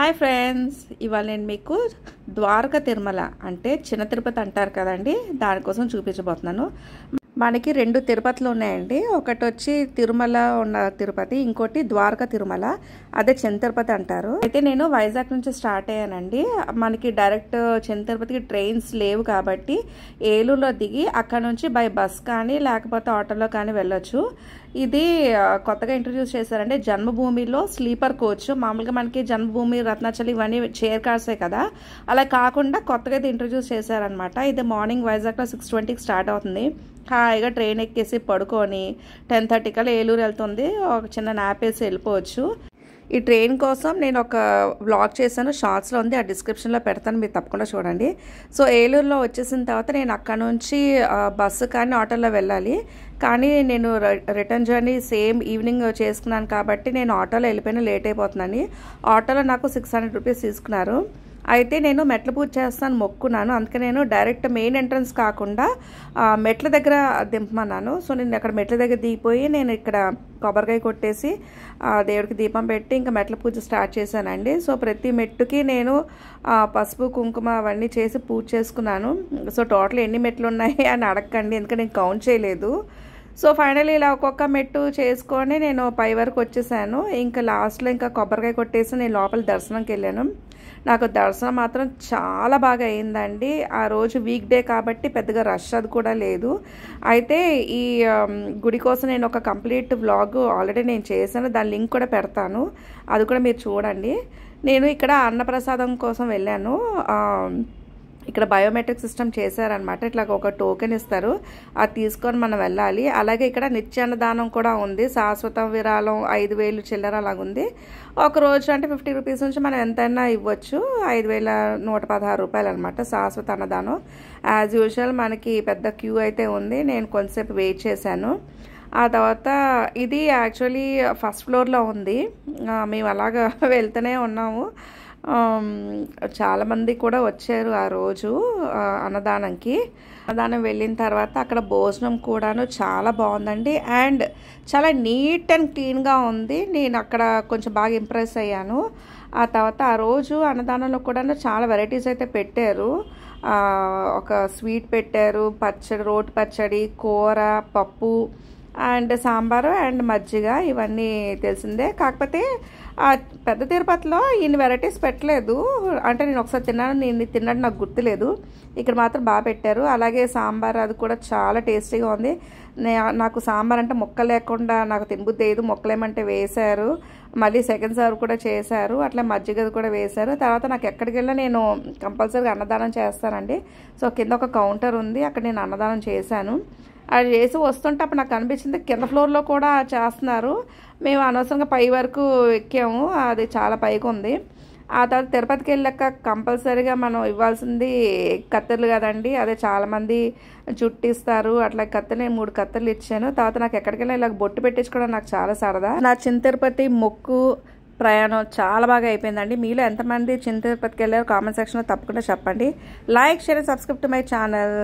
hi friends ఇవాళ నేను మీకు ద్వారక తిరుమల అంటే చిన్న తిరుపతి అంటారు కదండి దానికోసం చూపించబోతున్నాను మనకి రెండు తిరుపతులు ఉన్నాయండి ఒకటి వచ్చి తిరుమల ఉన్న తిరుపతి ఇంకోటి ద్వారక తిరుమల అదే చంతిరుపతి అంటారు అయితే నేను వైజాగ్ నుంచి స్టార్ట్ అయ్యానండి మనకి డైరెక్ట్ చంతిరుపతికి ట్రైన్స్ లేవు కాబట్టి ఏలూరులో దిగి అక్కడ నుంచి బై బస్ కానీ లేకపోతే ఆటోలో కానీ వెళ్ళొచ్చు ఇది కొత్తగా ఇంట్రడ్యూస్ చేశారంటే జన్మభూమిలో స్లీపర్ కోచ్ మామూలుగా మనకి జన్మభూమి రత్నాచలి ఇవన్నీ చైర్ కార్సే కదా అలా కాకుండా కొత్తగా ఇది ఇంట్రడ్యూస్ చేశారనమాట ఇది మార్నింగ్ వైజాగ్లో సిక్స్ ట్వంటీకి స్టార్ట్ అవుతుంది హాయిగా ట్రైన్ ఎక్కేసి పడుకొని టెన్ థర్టీకల్లా ఏలూరు వెళ్తుంది ఒక చిన్న వేసి వెళ్ళిపోవచ్చు ఈ ట్రైన్ కోసం నేను ఒక బ్లాగ్ చేశాను షార్ట్స్లో ఉంది ఆ డిస్క్రిప్షన్లో పెడతాను మీరు తప్పకుండా చూడండి సో ఏలూరులో వచ్చేసిన తర్వాత నేను అక్కడ నుంచి బస్సు కానీ ఆటోలో వెళ్ళాలి కానీ నేను రిటర్న్ జర్నీ సేమ్ ఈవినింగ్ చేసుకున్నాను కాబట్టి నేను ఆటోలో వెళ్ళిపోయినా లేట్ అయిపోతున్నాను ఆటోలో నాకు సిక్స్ హండ్రెడ్ రూపీస్ తీసుకున్నారు అయితే నేను మెట్ల పూజ చేస్తాను మొక్కున్నాను అందుకే నేను డైరెక్ట్ మెయిన్ ఎంట్రన్స్ కాకుండా మెట్ల దగ్గర దింపమన్నాను సో నేను అక్కడ మెట్ల దగ్గర దిగిపోయి నేను ఇక్కడ కొబ్బరికాయ కొట్టేసి దేవుడికి దీపం పెట్టి ఇంకా మెట్ల పూజ స్టార్ట్ చేశానండి సో ప్రతి మెట్టుకి నేను పసుపు కుంకుమ అవన్నీ చేసి పూజ చేసుకున్నాను సో టోటల్ ఎన్ని మెట్లు ఉన్నాయి అని అడగండి ఎందుకంటే నేను కౌంట్ చేయలేదు సో ఫైనల్ ఇలా ఒక్కొక్క మెట్టు చేసుకొని నేను పై వరకు వచ్చేసాను ఇంకా లాస్ట్లో ఇంకా కొబ్బరికాయ కొట్టేసి నేను లోపల దర్శనంకి వెళ్ళాను నాకు దర్శనం మాత్రం చాలా బాగా అయిందండి ఆ రోజు వీక్ డే కాబట్టి పెద్దగా రష్ అది కూడా లేదు అయితే ఈ um, గుడి కోసం నేను ఒక కంప్లీట్ బ్లాగ్ ఆల్రెడీ నేను చేశాను దాని లింక్ కూడా పెడతాను అది కూడా మీరు చూడండి నేను ఇక్కడ అన్నప్రసాదం కోసం వెళ్ళాను um, ఇక్కడ బయోమెట్రిక్ సిస్టమ్ చేశారనమాట ఇట్లా ఒక టోకెన్ ఇస్తారు అది తీసుకొని మనం వెళ్ళాలి అలాగే ఇక్కడ నిత్యాన్నదానం కూడా ఉంది శాశ్వత విరాళం ఐదు వేలు చిల్లర అలాగుంది ఒక రోజు అంటే ఫిఫ్టీ రూపీస్ నుంచి మనం ఎంతైనా ఇవ్వచ్చు ఐదు వేల నూట పదహారు రూపాయలు అనమాట శాశ్వత అన్నదానం యాజ్ యూజువల్ మనకి పెద్ద క్యూ అయితే ఉంది నేను కొంతసేపు వెయిట్ చేశాను ఆ తర్వాత ఇది యాక్చువల్లీ ఫస్ట్ ఫ్లోర్లో ఉంది మేము అలాగ వెళ్తూనే ఉన్నాము చాలామంది కూడా వచ్చారు ఆ రోజు అన్నదానంకి అన్నదానం వెళ్ళిన తర్వాత అక్కడ భోజనం కూడాను చాలా బాగుందండి అండ్ చాలా నీట్ అండ్ క్లీన్గా ఉంది నేను అక్కడ కొంచెం బాగా ఇంప్రెస్ అయ్యాను ఆ తర్వాత ఆ రోజు అన్నదానంలో కూడాను చాలా వెరైటీస్ అయితే పెట్టారు ఒక స్వీట్ పెట్టారు పచ్చడి రోటి పచ్చడి కూర పప్పు అండ్ సాంబారు అండ్ మజ్జిగ ఇవన్నీ తెలిసిందే కాకపోతే పెద్ద తిరుపతిలో ఇన్ని వెరైటీస్ పెట్టలేదు అంటే నేను ఒకసారి తిన్నాను నేను తిన్నాడు నాకు గుర్తులేదు ఇక్కడ మాత్రం బాగా పెట్టారు అలాగే సాంబార్ అది కూడా చాలా టేస్టీగా ఉంది నాకు సాంబార్ అంటే మొక్క లేకుండా నాకు తినబుద్ధి లేదు మొక్కలేమంటే వేశారు మళ్ళీ సెకండ్ సర్వ్ కూడా చేశారు అట్లా మజ్జిగ కూడా వేశారు తర్వాత నాకు ఎక్కడికి వెళ్ళినా నేను కంపల్సరీగా అన్నదానం చేస్తానండి సో కింద ఒక కౌంటర్ ఉంది అక్కడ నేను అన్నదానం చేశాను అది చేసి వస్తుంటే అప్పుడు నాకు అనిపించింది కింద ఫ్లోర్లో కూడా చేస్తున్నారు మేము అనవసరంగా పై వరకు ఎక్కాము అది చాలా పైకి ఉంది ఆ తర్వాత తిరుపతికి వెళ్ళాక కంపల్సరీగా మనం ఇవ్వాల్సింది కత్తెర్లు కదండి అదే చాలామంది చుట్టిస్తారు అట్లా కత్తెలు మూడు కత్తెలు ఇచ్చాను తర్వాత నాకు ఎక్కడికి వెళ్ళినా ఇలా బొట్టు పెట్టించుకోవడం నాకు చాలా సరదా నా చిన్న తిరుపతి మొక్కు ప్రయాణం చాలా బాగా అయిపోయిందండి మీలో ఎంతమంది చిన్న తిరుపతికి వెళ్ళారు కామెంట్ సెక్షన్లో తప్పకుండా చెప్పండి like share subscribe to my channel